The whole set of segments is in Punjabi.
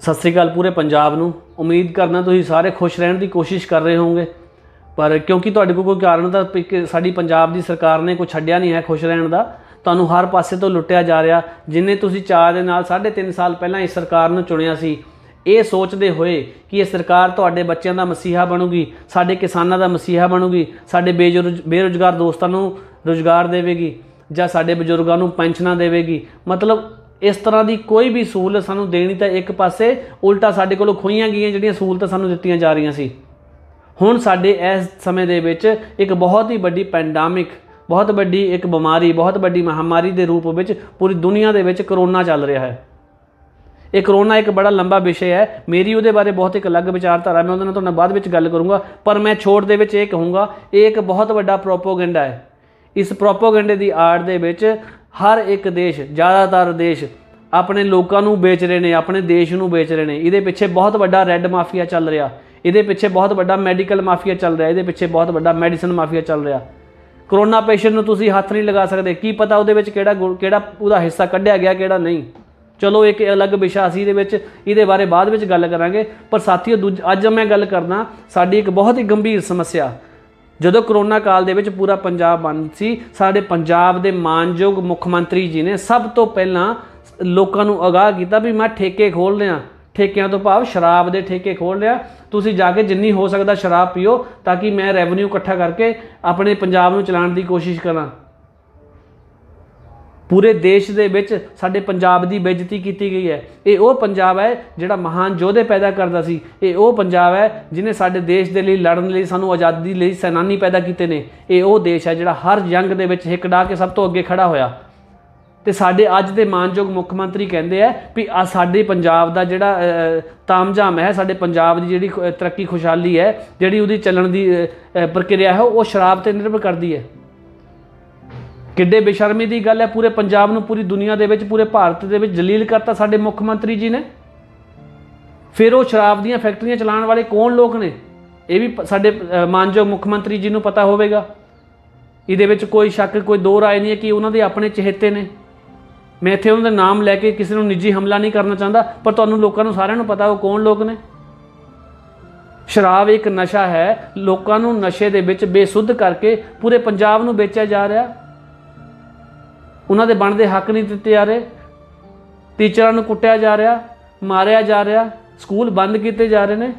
ਸਤਿ ਸ੍ਰੀ ਅਕਾਲ ਪੂਰੇ ਪੰਜਾਬ ਨੂੰ ਉਮੀਦ ਕਰਦਾ ਤੁਸੀਂ ਸਾਰੇ ਖੁਸ਼ ਰਹਿਣ ਦੀ ਕੋਸ਼ਿਸ਼ ਕਰ ਰਹੇ ਹੋਵੋਗੇ ਪਰ ਕਿਉਂਕਿ ਤੁਹਾਡੇ ਕੋਲ ਕੋਈ ਕਾਰਨ ਦਾ ਸਾਡੀ ਪੰਜਾਬ ਦੀ ਸਰਕਾਰ ਨੇ ਕੋਈ ਛੱਡਿਆ ਨਹੀਂ ਹੈ ਖੁਸ਼ ਰਹਿਣ ਦਾ ਤੁਹਾਨੂੰ ਹਰ ਪਾਸੇ ਤੋਂ ਲੁੱਟਿਆ ਜਾ ਰਿਹਾ ਜਿੰਨੇ ਤੁਸੀਂ ਚਾਹ ਦੇ ਨਾਲ 3.5 ਸਾਲ ਪਹਿਲਾਂ ਇਸ ਸਰਕਾਰ ਨੂੰ ਚੁਣਿਆ ਸੀ ਇਹ ਸੋਚਦੇ ਹੋਏ ਕਿ ਇਹ ਸਰਕਾਰ ਤੁਹਾਡੇ ਬੱਚਿਆਂ ਦਾ ਮਸੀਹਾ ਬਣੂਗੀ ਸਾਡੇ ਕਿਸਾਨਾਂ ਦਾ ਮਸੀਹਾ ਬਣੂਗੀ ਸਾਡੇ ਬੇਰੋਜ਼ਗਾਰ ਦੋਸਤਾਂ ਨੂੰ ਰੋਜ਼ਗਾਰ ਦੇਵੇਗੀ ਜਾਂ ਸਾਡੇ ਬਜ਼ੁਰਗਾਂ ਨੂੰ ਪੈਨਸ਼ਨਾਂ ਦੇਵੇਗੀ ਮਤਲਬ ਇਸ ਤਰ੍ਹਾਂ ਦੀ ਕੋਈ ਵੀ ਸਹੂਲਤ ਸਾਨੂੰ ਦੇਣੀ ਤਾਂ ਇੱਕ ਪਾਸੇ ਉਲਟਾ ਸਾਡੇ ਕੋਲੋਂ ਖੋਈਆਂ ਗਈਆਂ ਜਿਹੜੀਆਂ ਸਹੂਲਤਾਂ ਸਾਨੂੰ ਦਿੱਤੀਆਂ ਜਾ ਰਹੀਆਂ ਸੀ ਹੁਣ ਸਾਡੇ ਇਸ ਸਮੇਂ ਦੇ ਵਿੱਚ ਇੱਕ ਬਹੁਤ ਹੀ ਵੱਡੀ ਪੈਂਡੈਮਿਕ ਬਹੁਤ ਵੱਡੀ ਇੱਕ ਬਿਮਾਰੀ ਬਹੁਤ ਵੱਡੀ ਮਹਾਮਾਰੀ ਦੇ ਰੂਪ ਵਿੱਚ ਪੂਰੀ ਦੁਨੀਆ ਦੇ ਵਿੱਚ ਕਰੋਨਾ ਚੱਲ ਰਿਹਾ ਹੈ ਇਹ ਕਰੋਨਾ ਇੱਕ ਬੜਾ ਲੰਬਾ ਵਿਸ਼ਾ ਹੈ ਮੇਰੀ ਉਹਦੇ ਬਾਰੇ ਬਹੁਤ ਇੱਕ ਅਲੱਗ ਵਿਚਾਰਧਾਰਾ ਮੈਂ ਉਹਦੇ ਨਾਲ ਤੁਹਾਨੂੰ ਬਾਅਦ ਵਿੱਚ ਗੱਲ ਕਰੂੰਗਾ ਪਰ ਮੈਂ ਛੋੜ ਦੇ ਵਿੱਚ ਇਹ ਕਹੂੰਗਾ ਇਹ ਇੱਕ ਬਹੁਤ ਵੱਡਾ ਪ੍ਰੋਪੋਗੈਂਡਾ ਹੈ ਇਸ ਪ੍ਰੋਪੋਗੈਂਡੇ ਦੀ ਆੜ ਦੇ ਵਿੱਚ ਹਰ ਇੱਕ ਦੇਸ਼ ਜ਼ਿਆਦਾਤਰ ਦੇਸ਼ ਆਪਣੇ ਲੋਕਾਂ ਨੂੰ ਵੇਚ ਰਹੇ ਨੇ ਆਪਣੇ ਦੇਸ਼ ਨੂੰ ਵੇਚ ਰਹੇ ਨੇ ਇਹਦੇ ਪਿੱਛੇ ਬਹੁਤ ਵੱਡਾ ਰੈੱਡ ਮਾਫੀਆ ਚੱਲ ਰਿਹਾ ਇਹਦੇ ਪਿੱਛੇ ਬਹੁਤ ਵੱਡਾ ਮੈਡੀਕਲ ਮਾਫੀਆ ਚੱਲ ਰਿਹਾ ਇਹਦੇ ਪਿੱਛੇ ਬਹੁਤ ਵੱਡਾ ਮੈਡੀਸਨ ਮਾਫੀਆ ਚੱਲ ਰਿਹਾ ਕਰੋਨਾ ਪੇਸ਼ੈਂਟ ਨੂੰ ਤੁਸੀਂ ਹੱਥ ਨਹੀਂ ਲਗਾ ਸਕਦੇ ਕੀ ਪਤਾ ਉਹਦੇ ਵਿੱਚ ਕਿਹੜਾ ਕਿਹੜਾ ਉਹਦਾ ਹਿੱਸਾ ਕੱਢਿਆ ਗਿਆ ਕਿਹੜਾ ਨਹੀਂ ਚਲੋ ਇੱਕ ਅਲੱਗ ਵਿਸ਼ਾ ਅਸੀਂ ਇਹਦੇ ਵਿੱਚ ਇਹਦੇ ਬਾਰੇ ਬਾਅਦ ਵਿੱਚ ਗੱਲ ਕਰਾਂਗੇ ਪਰ ਸਾਥੀਓ ਅੱਜ ਮੈਂ ਗੱਲ ਕਰਨਾ ਸਾਡੀ ਇੱਕ ਬਹੁਤ ਹੀ ਗੰਭੀਰ ਸਮੱਸਿਆ ਜਦੋਂ ਕਰੋਨਾ ਕਾਲ ਦੇ ਵਿੱਚ ਪੂਰਾ ਪੰਜਾਬ ਬੰਦ ਸੀ ਸਾਡੇ ਪੰਜਾਬ ਦੇ ਮਾਨਯੋਗ ਮੁੱਖ ਮੰਤਰੀ ਜੀ ਨੇ ਸਭ ਤੋਂ ਪਹਿਲਾਂ ਲੋਕਾਂ ਨੂੰ ਅਗਾਹ ਕੀਤਾ ਵੀ ਮੈਂ ਠੇਕੇ ਖੋਲ ਲਿਆ ਠੇਕਿਆਂ ਤੋਂ ਭਾਵ ਸ਼ਰਾਬ ਦੇ ਠੇਕੇ ਖੋਲ ਲਿਆ ਤੁਸੀਂ ਜਾ ਕੇ ਜਿੰਨੀ ਹੋ ਸਕਦਾ ਸ਼ਰਾਬ ਪੀਓ ਤਾਂ ਕਿ ਮੈਂ ਰੈਵਨਿਊ ਇਕੱਠਾ ਕਰਕੇ ਆਪਣੇ ਪੰਜਾਬ ਨੂੰ ਚਲਾਉਣ ਦੀ ਕੋਸ਼ਿਸ਼ ਕਰਾਂ ਪੂਰੇ ਦੇਸ਼ ਦੇ ਵਿੱਚ ਸਾਡੇ ਪੰਜਾਬ ਦੀ ਬੇਇੱਜ਼ਤੀ ਕੀਤੀ ਗਈ ਹੈ ਇਹ ਉਹ ਪੰਜਾਬ ਹੈ ਜਿਹੜਾ ਮਹਾਨ ਯੋਧੇ ਪੈਦਾ ਕਰਦਾ ਸੀ ਇਹ ਉਹ ਪੰਜਾਬ ਹੈ ਜਿਨੇ ਸਾਡੇ ਦੇਸ਼ ਦੇ ਲਈ ਲੜਨ ਲਈ ਸਾਨੂੰ ਆਜ਼ਾਦੀ ਲਈ ਸੈਨਾਨੀ ਪੈਦਾ ਕੀਤੇ ਨੇ ਇਹ ਉਹ ਦੇਸ਼ ਹੈ ਜਿਹੜਾ ਹਰ ਜੰਗ ਦੇ ਵਿੱਚ ਹਿੱਕੜਾ ਕੇ ਸਭ ਤੋਂ ਅੱਗੇ ਖੜਾ ਹੋਇਆ ਤੇ ਸਾਡੇ ਅੱਜ ਦੇ ਮਾਨਯੋਗ ਮੁੱਖ ਮੰਤਰੀ ਕਹਿੰਦੇ ਆ ਵੀ ਆ ਸਾਡੇ ਪੰਜਾਬ ਦਾ ਜਿਹੜਾ ਤਾਮਝਾਮ ਹੈ ਸਾਡੇ ਪੰਜਾਬ ਦੀ ਜਿਹੜੀ ਤਰੱਕੀ ਖੁਸ਼ਹਾਲੀ ਹੈ ਜਿਹੜੀ ਉਹਦੀ ਚੱਲਣ ਦੀ ਪ੍ਰਕਿਰਿਆ ਹੈ ਉਹ ਸ਼ਰਾਬ ਤੇ ਨਿਰਭਰ ਕਰਦੀ ਹੈ ਕਿੱਡੇ ਬੇਸ਼ਰਮੀ ਦੀ ਗੱਲ ਹੈ ਪੂਰੇ ਪੰਜਾਬ ਨੂੰ ਪੂਰੀ ਦੁਨੀਆ ਦੇ ਵਿੱਚ ਪੂਰੇ ਭਾਰਤ ਦੇ ਵਿੱਚ ਜਲੀਲ ਕਰਤਾ ਸਾਡੇ ਮੁੱਖ ਮੰਤਰੀ ਜੀ ਨੇ ਫਿਰ ਉਹ ਸ਼ਰਾਬ ਦੀਆਂ ਫੈਕਟਰੀਆਂ ਚਲਾਉਣ ਵਾਲੇ ਕੌਣ ਲੋਕ ਨੇ ਇਹ ਵੀ ਸਾਡੇ ਮਾਨਯੋਗ ਮੁੱਖ ਮੰਤਰੀ ਜੀ ਨੂੰ ਪਤਾ ਹੋਵੇਗਾ ਇਹਦੇ ਵਿੱਚ ਕੋਈ ਸ਼ੱਕ ਕੋਈ ਦੋ ਰਾਏ ਨਹੀਂ ਹੈ ਕਿ ਉਹਨਾਂ ਦੇ ਆਪਣੇ ਚਹੇਤੇ ਨੇ ਮੈਂ ਇੱਥੇ ਉਹਨਾਂ ਦਾ ਨਾਮ ਲੈ ਕੇ ਕਿਸੇ ਨੂੰ ਨਿੱਜੀ ਹਮਲਾ ਨਹੀਂ ਕਰਨਾ ਚਾਹੁੰਦਾ ਪਰ ਤੁਹਾਨੂੰ ਲੋਕਾਂ ਨੂੰ ਸਾਰਿਆਂ ਨੂੰ ਪਤਾ ਉਹ ਕੌਣ ਲੋਕ ਨੇ ਸ਼ਰਾਬ ਇੱਕ ਨਸ਼ਾ ਹੈ ਲੋਕਾਂ ਨੂੰ ਨਸ਼ੇ ਦੇ ਵਿੱਚ ਬੇਸੁੱਧ ਕਰਕੇ ਪੂਰੇ ਪੰਜਾਬ ਨੂੰ ਵੇਚਿਆ ਜਾ ਰਿਹਾ ਉਹਨਾਂ ਦੇ ਬਣਦੇ ਹੱਕ ਨਹੀਂ ਦਿੱਤੇ ਜਾ ਰਹੇ ਟੀਚਰਾਂ ਨੂੰ ਕੁੱਟਿਆ ਜਾ ਰਿਹਾ ਮਾਰਿਆ ਜਾ ਰਿਹਾ ਸਕੂਲ ਬੰਦ ਕੀਤੇ ਜਾ ਰਹੇ ਨੇ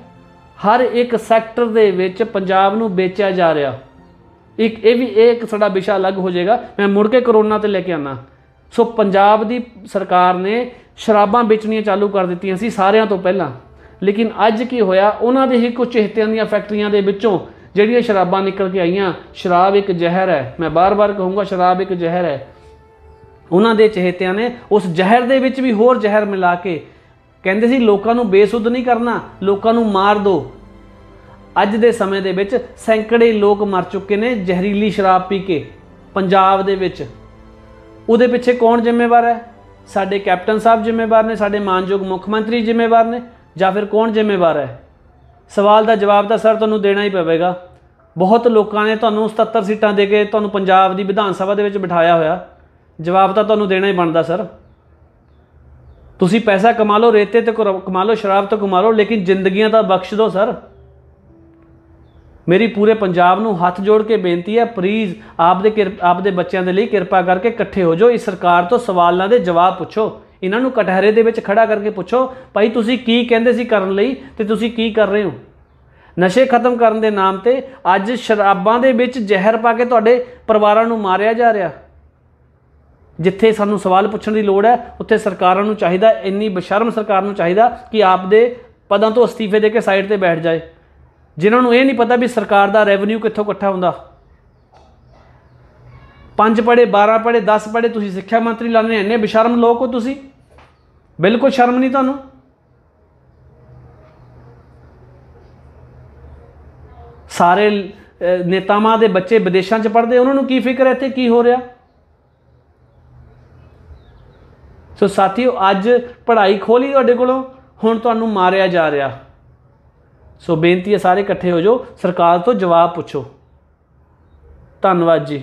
ਹਰ ਇੱਕ ਸੈਕਟਰ ਦੇ ਵਿੱਚ ਪੰਜਾਬ ਨੂੰ ਵੇਚਿਆ ਜਾ ਰਿਹਾ ਇੱਕ ਇਹ ਵੀ ਇੱਕ ਸਾਡਾ ਵਿਸ਼ਾ ਅਲੱਗ ਹੋ ਜਾਏਗਾ ਮੈਂ ਮੁੜ ਕੇ ਕਰੋਨਾ ਤੇ ਲੈ ਕੇ ਆਣਾ ਸੋ ਪੰਜਾਬ ਦੀ ਸਰਕਾਰ ਨੇ ਸ਼ਰਾਬਾਂ ਵੇਚਣੀਆਂ ਚਾਲੂ ਕਰ ਦਿੱਤੀਆਂ ਸੀ ਸਾਰਿਆਂ ਤੋਂ ਪਹਿਲਾਂ ਲੇਕਿਨ ਅੱਜ ਕੀ ਹੋਇਆ ਉਹਨਾਂ ਦੇ ਹੀ ਕੁਝ ਚਿਹਤਿਆਂ ਦੀਆਂ ਫੈਕਟਰੀਆਂ ਦੇ ਵਿੱਚੋਂ ਜਿਹੜੀਆਂ ਸ਼ਰਾਬਾਂ ਨਿਕਲ ਕੇ ਆਈਆਂ ਸ਼ਰਾਬ ਇੱਕ ਜ਼ਹਿਰ ਹੈ ਮੈਂ ਬਾਰ-ਬਾਰ ਕਹੂੰਗਾ ਸ਼ਰਾਬ ਇੱਕ ਜ਼ਹਿਰ ਹੈ ਉਹਨਾਂ ਦੇ ਚਹੇਤਿਆਂ ਨੇ ਉਸ ਜ਼ਹਿਰ ਦੇ ਵਿੱਚ ਵੀ ਹੋਰ ਜ਼ਹਿਰ ਮਿਲਾ ਕੇ ਕਹਿੰਦੇ ਸੀ ਲੋਕਾਂ ਨੂੰ ਬੇਸੁੱਧ ਨਹੀਂ ਕਰਨਾ ਲੋਕਾਂ ਨੂੰ ਮਾਰ ਦੋ ਅੱਜ ਦੇ ਸਮੇਂ ਦੇ ਵਿੱਚ ਸੈਂਕੜੇ ਲੋਕ ਮਰ ਚੁੱਕੇ ਨੇ ਜ਼ਹਿਰੀਲੀ ਸ਼ਰਾਬ ਪੀ ਕੇ ਪੰਜਾਬ ਦੇ ਵਿੱਚ ਉਹਦੇ ਪਿੱਛੇ ਕੌਣ ਜ਼ਿੰਮੇਵਾਰ ਹੈ ਸਾਡੇ ਕੈਪਟਨ ਸਾਹਿਬ ਜ਼ਿੰਮੇਵਾਰ ਨੇ ਸਾਡੇ ਮਾਨਯੋਗ ਮੁੱਖ ਮੰਤਰੀ ਜ਼ਿੰਮੇਵਾਰ ਨੇ ਜਾਂ ਫਿਰ ਕੌਣ ਜ਼ਿੰਮੇਵਾਰ ਹੈ ਸਵਾਲ ਦਾ ਜਵਾਬ ਤਾਂ ਸਰ ਤੁਹਾਨੂੰ ਦੇਣਾ ਹੀ ਪਵੇਗਾ ਬਹੁਤ ਲੋਕਾਂ ਨੇ ਤੁਹਾਨੂੰ 77 ਸੀਟਾਂ ਦੇ ਕੇ ਤੁਹਾਨੂੰ ਪੰਜਾਬ ਦੀ ਵਿਧਾਨ ਸਭਾ ਦੇ ਵਿੱਚ ਬਿਠਾਇਆ ਹੋਇਆ ਜਵਾਬ ਤਾਂ ਤੁਹਾਨੂੰ ਦੇਣਾ ਹੀ ਬਣਦਾ ਸਰ ਤੁਸੀਂ ਪੈਸਾ ਕਮਾ ਲਓ ਰੇਤੇ ਤੇ ਕਮਾ ਲਓ ਸ਼ਰਾਬ ਤੇ ਕਮਾ ਲਓ ਲੇਕਿਨ ਜ਼ਿੰਦਗੀਆਂ ਤਾਂ ਬਖਸ਼ ਦਿਓ ਸਰ ਮੇਰੀ ਪੂਰੇ ਪੰਜਾਬ ਨੂੰ ਹੱਥ ਜੋੜ ਕੇ ਬੇਨਤੀ ਹੈ ਪਲੀਜ਼ ਆਪਦੇ ਆਪਦੇ ਬੱਚਿਆਂ ਦੇ ਲਈ ਕਿਰਪਾ ਕਰਕੇ ਇਕੱਠੇ ਹੋ ਜਾਓ ਇਸ ਸਰਕਾਰ ਤੋਂ ਸਵਾਲਾਂ ਦੇ ਜਵਾਬ ਪੁੱਛੋ ਇਹਨਾਂ ਨੂੰ ਕਟਹਿਰੇ ਦੇ ਵਿੱਚ ਖੜਾ ਕਰਕੇ ਪੁੱਛੋ ਭਾਈ ਤੁਸੀਂ ਕੀ ਕਹਿੰਦੇ ਸੀ ਕਰਨ ਲਈ ਤੇ ਤੁਸੀਂ ਕੀ ਕਰ ਰਹੇ ਹੋ ਨਸ਼ੇ ਖਤਮ ਕਰਨ ਦੇ ਨਾਮ ਤੇ ਅੱਜ ਸ਼ਰਾਬਾਂ ਦੇ ਵਿੱਚ ਜ਼ਹਿਰ ਪਾ ਕੇ ਤੁਹਾਡੇ ਪਰਿਵਾਰਾਂ ਨੂੰ ਮਾਰਿਆ ਜਾ ਰਿਹਾ ਜਿੱਥੇ ਸਾਨੂੰ ਸਵਾਲ ਪੁੱਛਣ ਦੀ ਲੋੜ ਹੈ ਉੱਥੇ ਸਰਕਾਰਾਂ ਨੂੰ ਚਾਹੀਦਾ ਇੰਨੀ ਬਸ਼ਰਮ ਸਰਕਾਰ ਨੂੰ ਚਾਹੀਦਾ ਕਿ ਆਪ ਦੇ ਪਦਾਂ ਤੋਂ ਅਸਤੀਫੇ ਦੇ ਕੇ ਸਾਈਡ ਤੇ ਬੈਠ ਜਾਏ ਜਿਨ੍ਹਾਂ ਨੂੰ ਇਹ ਨਹੀਂ ਪਤਾ ਵੀ ਸਰਕਾਰ ਦਾ ਰੈਵਨਿਊ ਕਿੱਥੋਂ ਇਕੱਠਾ ਹੁੰਦਾ ਪੰਜ ਪੜੇ 12 ਪੜੇ 10 ਪੜੇ ਤੁਸੀਂ ਸਿੱਖਿਆ ਮੰਤਰੀ ਲਾਣੇ ਐਨੇ ਬਸ਼ਰਮ ਲੋਕ ਹੋ ਤੁਸੀਂ ਬਿਲਕੁਲ ਸ਼ਰਮ ਨਹੀਂ ਤੁਹਾਨੂੰ ਸਾਰੇ ਨੇਤਾਵਾਂ ਦੇ ਬੱਚੇ ਵਿਦੇਸ਼ਾਂ 'ਚ ਪੜਦੇ ਉਹਨਾਂ ਨੂੰ ਕੀ ਫਿਕਰ ਹੈ ਇੱਥੇ ਕੀ ਹੋ ਰਿਹਾ ਸੋ ਸਾਥੀਓ ਅੱਜ ਪੜ੍ਹਾਈ ਖੋਲੀ ਤੁਹਾਡੇ ਕੋਲੋਂ ਹੁਣ ਤੁਹਾਨੂੰ ਮਾਰਿਆ ਜਾ ਰਿਹਾ ਸੋ ਬੇਨਤੀ ਹੈ ਸਾਰੇ ਇਕੱਠੇ ਹੋ ਜਾਓ ਸਰਕਾਰ ਤੋਂ ਜਵਾਬ ਪੁੱਛੋ ਧੰਨਵਾਦ ਜੀ